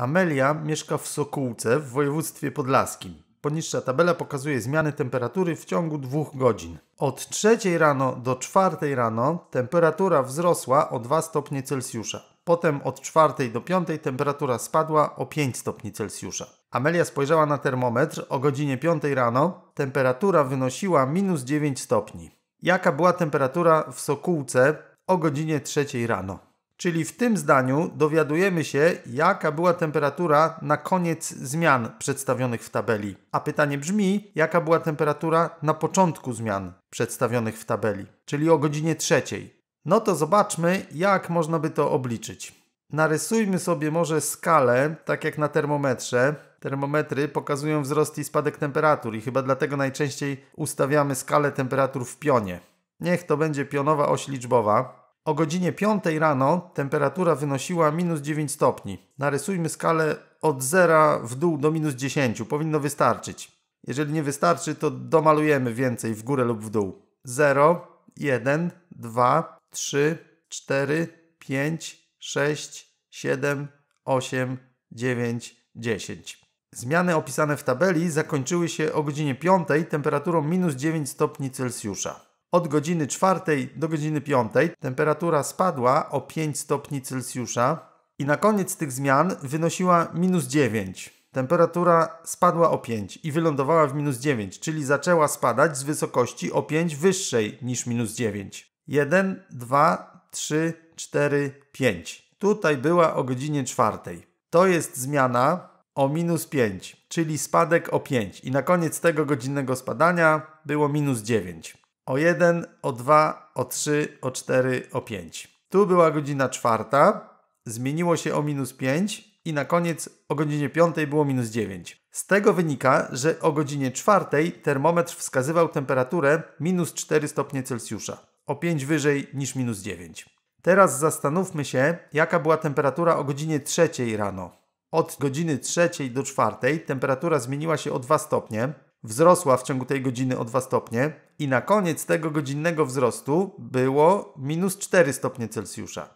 Amelia mieszka w Sokółce w województwie podlaskim. Poniższa tabela pokazuje zmiany temperatury w ciągu dwóch godzin. Od trzeciej rano do czwartej rano temperatura wzrosła o 2 stopnie Celsjusza. Potem od czwartej do piątej temperatura spadła o 5 stopni Celsjusza. Amelia spojrzała na termometr o godzinie 5 rano. Temperatura wynosiła minus 9 stopni. Jaka była temperatura w Sokółce o godzinie trzeciej rano? Czyli w tym zdaniu dowiadujemy się, jaka była temperatura na koniec zmian przedstawionych w tabeli. A pytanie brzmi, jaka była temperatura na początku zmian przedstawionych w tabeli, czyli o godzinie trzeciej. No to zobaczmy, jak można by to obliczyć. Narysujmy sobie może skalę, tak jak na termometrze. Termometry pokazują wzrost i spadek temperatur i chyba dlatego najczęściej ustawiamy skalę temperatur w pionie. Niech to będzie pionowa oś liczbowa. O godzinie 5 rano temperatura wynosiła minus 9 stopni. Narysujmy skalę od 0 w dół do minus 10. Powinno wystarczyć. Jeżeli nie wystarczy, to domalujemy więcej w górę lub w dół. 0, 1, 2, 3, 4, 5, 6, 7, 8, 9, 10. Zmiany opisane w tabeli zakończyły się o godzinie 5 temperaturą minus 9 stopni Celsjusza. Od godziny 4 do godziny 5 temperatura spadła o 5 stopni Celsjusza i na koniec tych zmian wynosiła minus 9. Temperatura spadła o 5 i wylądowała w minus 9, czyli zaczęła spadać z wysokości o 5 wyższej niż minus 9. 1, 2, 3, 4, 5. Tutaj była o godzinie 4. To jest zmiana o minus 5, czyli spadek o 5. I na koniec tego godzinnego spadania było minus 9 o 1, o 2, o 3, o 4, o 5. Tu była godzina czwarta, zmieniło się o minus 5 i na koniec o godzinie 5 było minus 9. Z tego wynika, że o godzinie czwartej termometr wskazywał temperaturę minus 4 stopnie Celsjusza, o 5 wyżej niż minus 9. Teraz zastanówmy się, jaka była temperatura o godzinie 3 rano. Od godziny 3 do 4 temperatura zmieniła się o 2 stopnie, wzrosła w ciągu tej godziny o 2 stopnie i na koniec tego godzinnego wzrostu było minus 4 stopnie Celsjusza.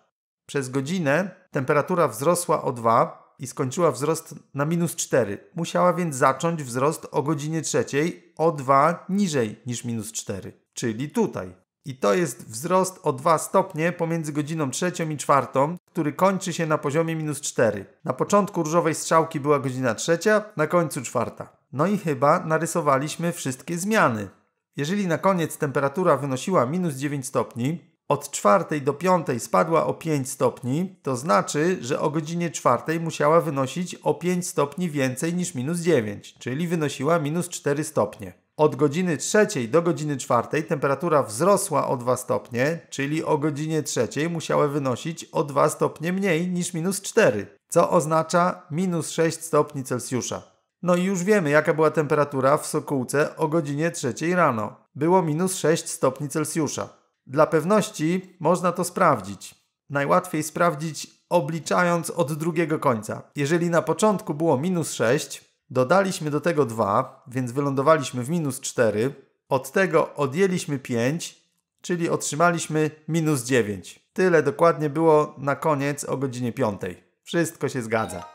Przez godzinę temperatura wzrosła o 2 i skończyła wzrost na minus 4. Musiała więc zacząć wzrost o godzinie trzeciej o 2 niżej niż minus 4, czyli tutaj. I to jest wzrost o 2 stopnie pomiędzy godziną 3 i 4, który kończy się na poziomie minus 4. Na początku różowej strzałki była godzina 3, na końcu 4. No i chyba narysowaliśmy wszystkie zmiany. Jeżeli na koniec temperatura wynosiła minus 9 stopni, od 4 do 5 spadła o 5 stopni, to znaczy, że o godzinie 4 musiała wynosić o 5 stopni więcej niż minus 9, czyli wynosiła minus 4 stopnie. Od godziny 3 do godziny 4 temperatura wzrosła o 2 stopnie, czyli o godzinie 3 musiała wynosić o 2 stopnie mniej niż minus 4, co oznacza minus 6 stopni Celsjusza. No i już wiemy, jaka była temperatura w Sokółce o godzinie 3 rano. Było minus 6 stopni Celsjusza. Dla pewności można to sprawdzić. Najłatwiej sprawdzić obliczając od drugiego końca. Jeżeli na początku było minus 6, Dodaliśmy do tego 2, więc wylądowaliśmy w minus 4. Od tego odjęliśmy 5, czyli otrzymaliśmy minus 9. Tyle dokładnie było na koniec o godzinie 5. Wszystko się zgadza.